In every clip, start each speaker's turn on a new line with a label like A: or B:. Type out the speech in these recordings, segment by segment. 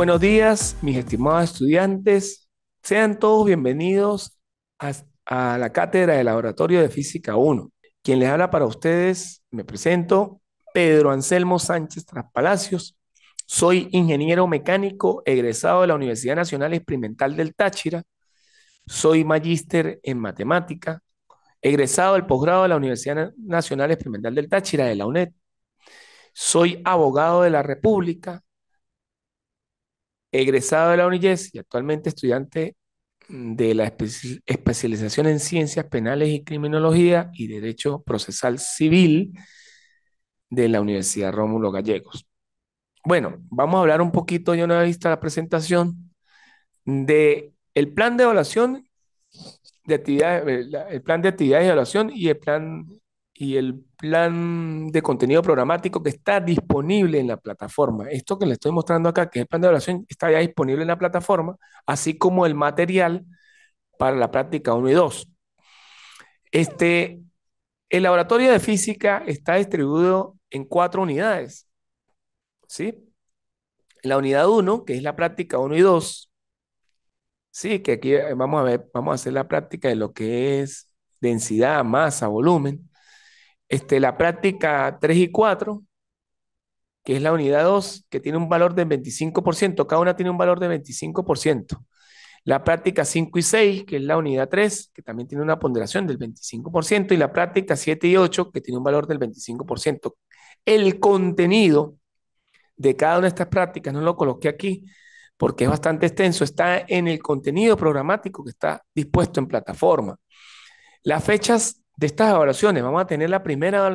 A: buenos días, mis estimados estudiantes. Sean todos bienvenidos a, la cátedra de Laboratorio de Física 1. Quien les habla para ustedes, me presento, Pedro Anselmo Sánchez Traspalacios. Soy ingeniero mecánico egresado de la Universidad Nacional Experimental del Táchira. Soy magíster en matemática, egresado del posgrado de la Universidad Nacional Experimental del Táchira de la UNED. Soy abogado de la República, egresado de la UNIGES y actualmente estudiante de la especialización en ciencias penales y criminología y derecho procesal civil de la Universidad Rómulo Gallegos. Bueno, vamos a hablar un poquito, ya una vez vista la presentación, de el plan de evaluación de actividades, eh, el plan de actividades de evaluación y el plan y el plan de contenido programático que está disponible en la plataforma. Esto que le estoy mostrando acá, que es el plan de evaluación, está ya disponible en la plataforma, así como el material para la práctica 1 y 2. Este, el laboratorio de física está distribuido en cuatro unidades. ¿sí? La unidad 1, que es la práctica 1 y 2, ¿sí? que aquí vamos a, ver, vamos a hacer la práctica de lo que es densidad, masa, volumen. Este, la práctica 3 y 4, que es la unidad 2, que tiene un valor del 25%, cada una tiene un valor del 25%. La práctica 5 y 6, que es la unidad 3, que también tiene una ponderación del 25%, y la práctica 7 y 8, que tiene un valor del 25%. El contenido de cada una de estas prácticas, no lo coloqué aquí porque es bastante extenso, está en el contenido programático que está dispuesto en plataforma. Las fechas de estas evaluaciones. Vamos a tener la primera,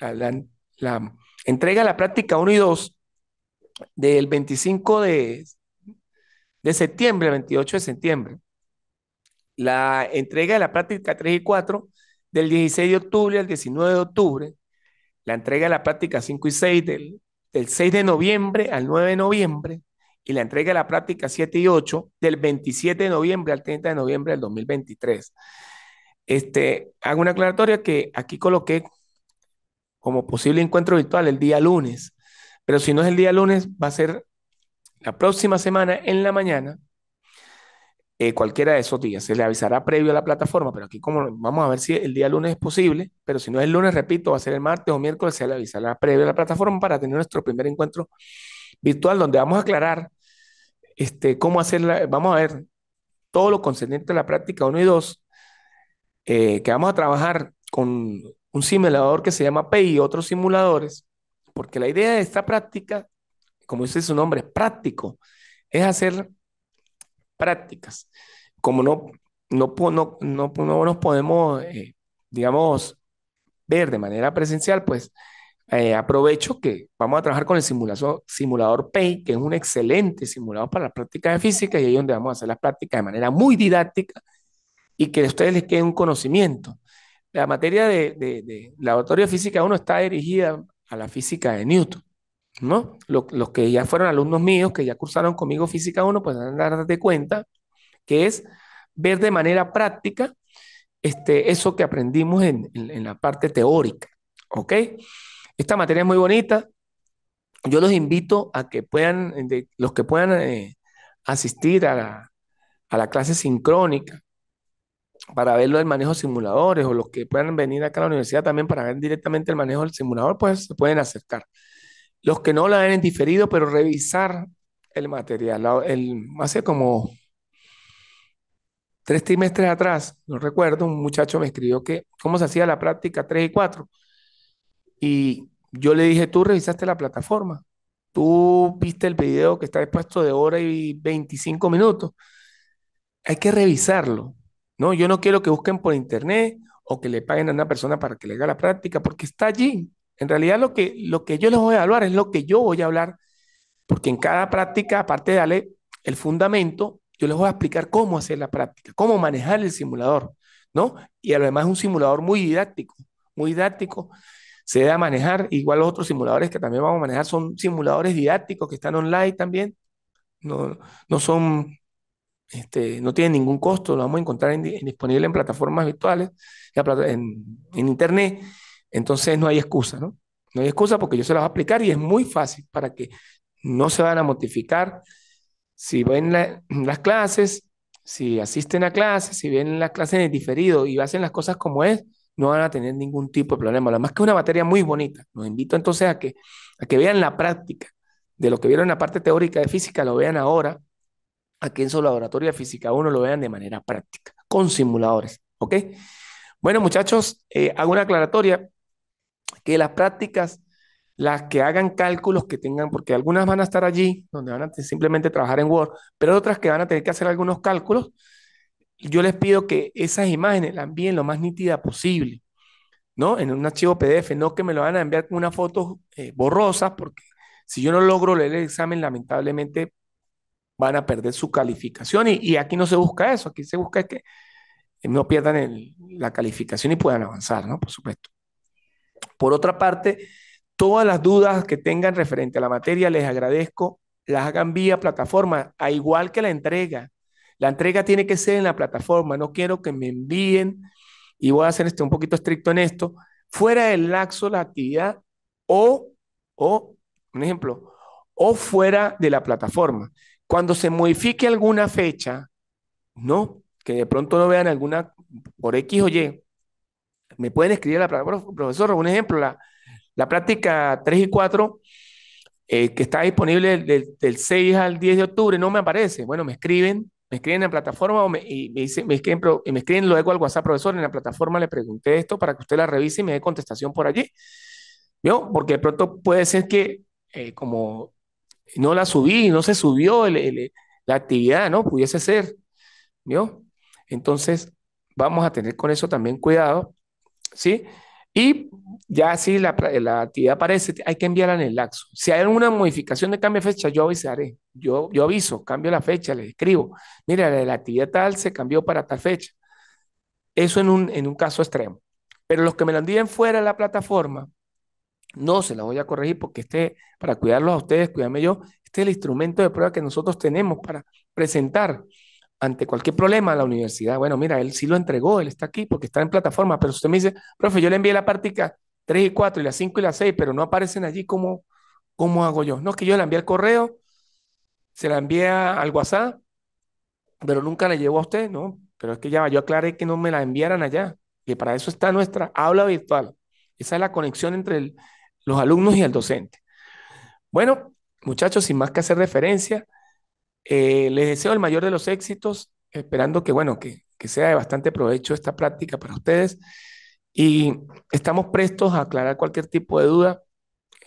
A: la, entrega de la práctica 1 y 2 del 25 de, de septiembre al 28 de septiembre. La entrega de la práctica 3 y 4 del 16 de octubre al 19 de octubre. La entrega de la práctica 5 y 6 del, del 6 de noviembre al 9 de noviembre. Y la entrega de la práctica 7 y 8 del 27 de noviembre al 30 de noviembre del 2023. Este, hago una aclaratoria que aquí coloqué como posible encuentro virtual el día lunes, pero si no es el día lunes, va a ser la próxima semana en la mañana, eh, cualquiera de esos días. Se le avisará previo a la plataforma, pero aquí como vamos a ver si el día lunes es posible, pero si no es el lunes, repito, va a ser el martes o miércoles, se le avisará previo a la plataforma para tener nuestro primer encuentro virtual donde vamos a aclarar este, cómo hacer, vamos a ver todo lo concerniente a la práctica 1 y 2 eh, que vamos a trabajar con un simulador que se llama PEI y otros simuladores, porque la idea de esta práctica, como dice su nombre, es práctico, es hacer prácticas. Como no, no, no, no, no nos podemos, eh, digamos, ver de manera presencial, pues eh, aprovecho que vamos a trabajar con el simulador, simulador PEI, que es un excelente simulador para las prácticas de física y ahí es donde vamos a hacer las prácticas de manera muy didáctica y que ustedes les quede un conocimiento. La materia de, de, laboratorio de física 1 está dirigida a la física de Newton, ¿no? Los, que ya fueron alumnos míos, que ya cursaron conmigo física 1, pues van a darse cuenta que es ver de manera práctica este, eso que aprendimos en, en, la parte teórica, ¿ok? Esta materia es muy bonita. Yo los invito a que puedan, los que puedan eh, asistir a la, a la clase sincrónica, para verlo del manejo de simuladores o los que puedan venir acá a la universidad también para ver directamente el manejo del simulador, pues se pueden acercar. Los que no lo han diferido, pero revisar el material. El, hace como tres trimestres atrás, no recuerdo, un muchacho me escribió que cómo se hacía la práctica 3 y 4. Y yo le dije, tú revisaste la plataforma, tú viste el video que está expuesto de hora y 25 minutos. Hay que revisarlo. No, yo no quiero que busquen por internet o que le paguen a una persona para que le haga la práctica, porque está allí. En realidad lo que, lo que yo les voy a hablar es lo que yo voy a hablar, porque en cada práctica, aparte de darle el fundamento, yo les voy a explicar cómo hacer la práctica, cómo manejar el simulador, ¿no? Y además es un simulador muy didáctico, muy didáctico. Se da a manejar, igual los otros simuladores que también vamos a manejar son simuladores didácticos que están online también, no, no son este, no tiene ningún costo, lo vamos a encontrar disponible en plataformas virtuales, en, Internet. Entonces no hay excusa, ¿no? No hay excusa porque yo se las voy a aplicar y es muy fácil para que no se van a modificar Si ven las clases, si asisten a clases, si ven las clases en diferido y hacen las cosas como es, no van a tener ningún tipo de problema. Además que es una materia muy bonita. Los invito entonces a que, a que vean la práctica de lo que vieron en la parte teórica de física, lo vean ahora a que en su laboratorio de física 1 lo vean de manera práctica, con simuladores. ¿Ok? Bueno, muchachos, eh, hago una aclaratoria que las prácticas, las que hagan cálculos que tengan, porque algunas van a estar allí, donde van a simplemente trabajar en Word, pero otras que van a tener que hacer algunos cálculos, yo les pido que esas imágenes las envíen lo más nítida posible, ¿no? En un archivo PDF, no que me lo van a enviar con una foto eh, borrosas, porque si yo no logro leer el examen, lamentablemente van a perder su calificación. Y, aquí no se busca eso, aquí se busca que no pierdan la calificación y puedan avanzar, ¿no? Por supuesto. Por otra parte, todas las dudas que tengan referente a la materia, les agradezco, las hagan vía plataforma, a igual que la entrega. La entrega tiene que ser en la plataforma, no quiero que me envíen, y voy a ser este, un poquito estricto en esto, fuera del laxo la actividad o, o, un ejemplo, o fuera de la plataforma. Cuando se modifique alguna fecha, no, que de pronto no vean alguna por X o Y, me pueden escribir a la profesor, un ejemplo, la, la práctica 3 y 4, eh, que está disponible del, 6 al 10 de octubre, no me aparece. Bueno, me escriben, me escriben en la plataforma o me, y me, me, escriben, y me escriben luego al WhatsApp, profesor, en la plataforma le pregunté esto para que usted la revise y me dé contestación por allí. ¿Vio? Porque de pronto puede ser que, eh, como no la subí, no se subió la actividad, ¿no? Pudiese ser, ¿vio? Entonces, vamos a tener con eso también cuidado, ¿sí? Y ya si la, actividad aparece, hay que enviarla en el laxo. Si hay alguna modificación de cambio de fecha, yo avisaré, yo, yo aviso, cambio la fecha, le escribo, mira, la, actividad tal se cambió para tal fecha. Eso en un, en un caso extremo. Pero los que me la envíen fuera de la plataforma, no se la voy a corregir porque este, para cuidarlos a ustedes, cuídame yo, este es el instrumento de prueba que nosotros tenemos para presentar ante cualquier problema a la universidad. Bueno, mira, él sí lo entregó, él está aquí porque está en plataforma, pero usted me dice, profe, yo le envié la práctica 3 y 4 y la 5 y las 6, pero no aparecen allí, ¿cómo, cómo hago yo? No, es que yo le envié el correo, se la envié al WhatsApp, pero nunca la llevo a usted, ¿no? Pero es que ya, yo aclaré que no me la enviaran allá, que para eso está nuestra aula virtual. Esa es la conexión entre el, los alumnos y al docente. Bueno, muchachos, sin más que hacer referencia, eh, les deseo el mayor de los éxitos, esperando que, bueno, que, sea de bastante provecho esta práctica para ustedes y estamos prestos a aclarar cualquier tipo de duda.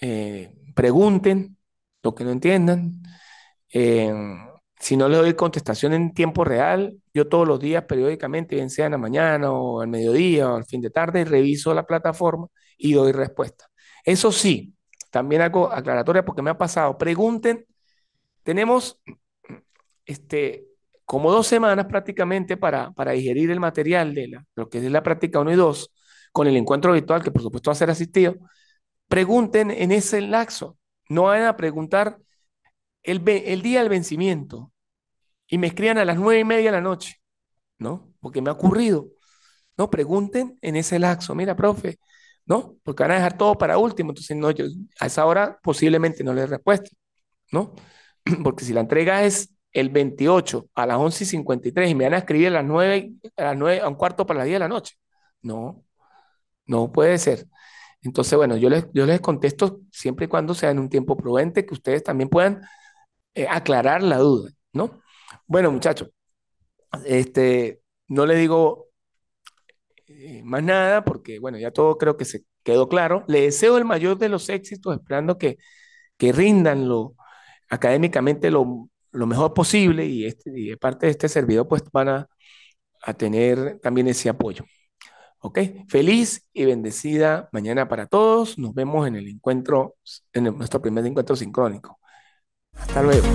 A: Eh, pregunten lo que no entiendan. Eh, si no les doy contestación en tiempo real, yo todos los días periódicamente, bien sea en la mañana o al mediodía o al fin de tarde, reviso la plataforma y doy respuesta. Eso sí, también hago aclaratoria porque me ha pasado. Pregunten, tenemos este, como dos semanas prácticamente para, para digerir el material de, la, lo que es la práctica 1 y 2 con el encuentro virtual, que por supuesto va a ser asistido. Pregunten en ese laxo. No vayan a preguntar el, el día del vencimiento y me escriban a las nueve y media de la noche, ¿no? Porque me ha ocurrido. No, pregunten en ese laxo. Mira, profe, ¿no? Porque van a dejar todo para último, entonces no, yo a esa hora posiblemente no les respuesta, ¿no? Porque si la entrega es el 28 a las 11 y 53 y me van a escribir a las 9, a las a un cuarto para las 10 de la noche, no, no puede ser. Entonces, bueno, yo les, yo les contesto siempre y cuando sea en un tiempo prudente, que ustedes también puedan eh, aclarar la duda, ¿no? Bueno, muchachos, este, no le digo eh, más nada, porque bueno, ya todo creo que se quedó claro. Le deseo el mayor de los éxitos, esperando que, rindan lo, académicamente lo, mejor posible y, este, de parte de este servidor pues van a, tener también ese apoyo. ¿Ok? Feliz y bendecida mañana para todos. Nos vemos en el encuentro, en nuestro primer encuentro sincrónico. Hasta luego.